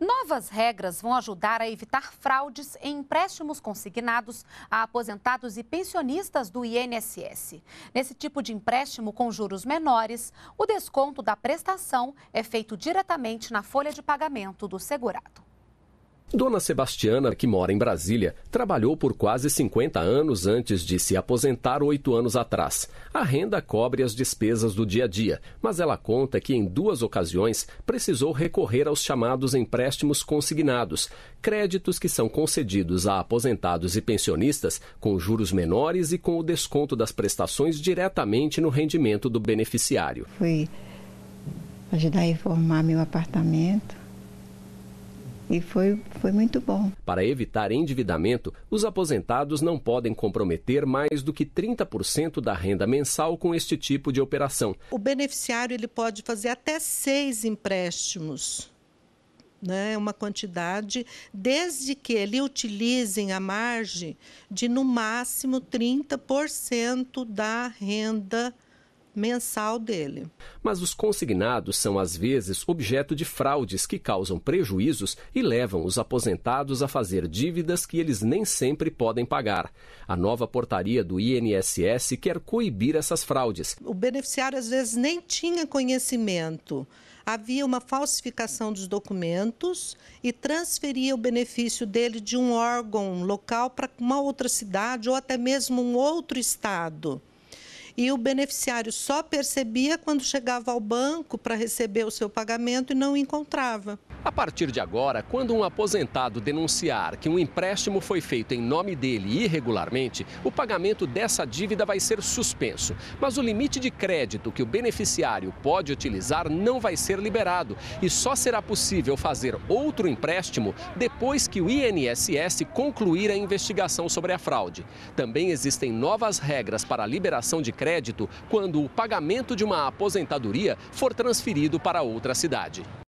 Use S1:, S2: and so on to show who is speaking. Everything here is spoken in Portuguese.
S1: Novas regras vão ajudar a evitar fraudes em empréstimos consignados a aposentados e pensionistas do INSS. Nesse tipo de empréstimo com juros menores, o desconto da prestação é feito diretamente na folha de pagamento do segurado.
S2: Dona Sebastiana, que mora em Brasília, trabalhou por quase 50 anos antes de se aposentar oito anos atrás. A renda cobre as despesas do dia a dia, mas ela conta que em duas ocasiões precisou recorrer aos chamados empréstimos consignados, créditos que são concedidos a aposentados e pensionistas com juros menores e com o desconto das prestações diretamente no rendimento do beneficiário.
S1: Fui ajudar a reformar meu apartamento e foi, foi muito bom.
S2: Para evitar endividamento, os aposentados não podem comprometer mais do que 30% da renda mensal com este tipo de operação.
S1: O beneficiário ele pode fazer até seis empréstimos né, é uma quantidade, desde que ele utilizem a margem de no máximo 30% da renda mensal
S2: dele. Mas os consignados são, às vezes, objeto de fraudes que causam prejuízos e levam os aposentados a fazer dívidas que eles nem sempre podem pagar. A nova portaria do INSS quer coibir essas fraudes.
S1: O beneficiário, às vezes, nem tinha conhecimento havia uma falsificação dos documentos e transferia o benefício dele de um órgão local para uma outra cidade ou até mesmo um outro estado e o beneficiário só percebia quando chegava ao banco para receber o seu pagamento e não encontrava.
S2: A partir de agora, quando um aposentado denunciar que um empréstimo foi feito em nome dele irregularmente, o pagamento dessa dívida vai ser suspenso. Mas o limite de crédito que o beneficiário pode utilizar não vai ser liberado e só será possível fazer outro empréstimo depois que o INSS concluir a investigação sobre a fraude. Também existem novas regras para a liberação de crédito quando o pagamento de uma aposentadoria for transferido para outra cidade.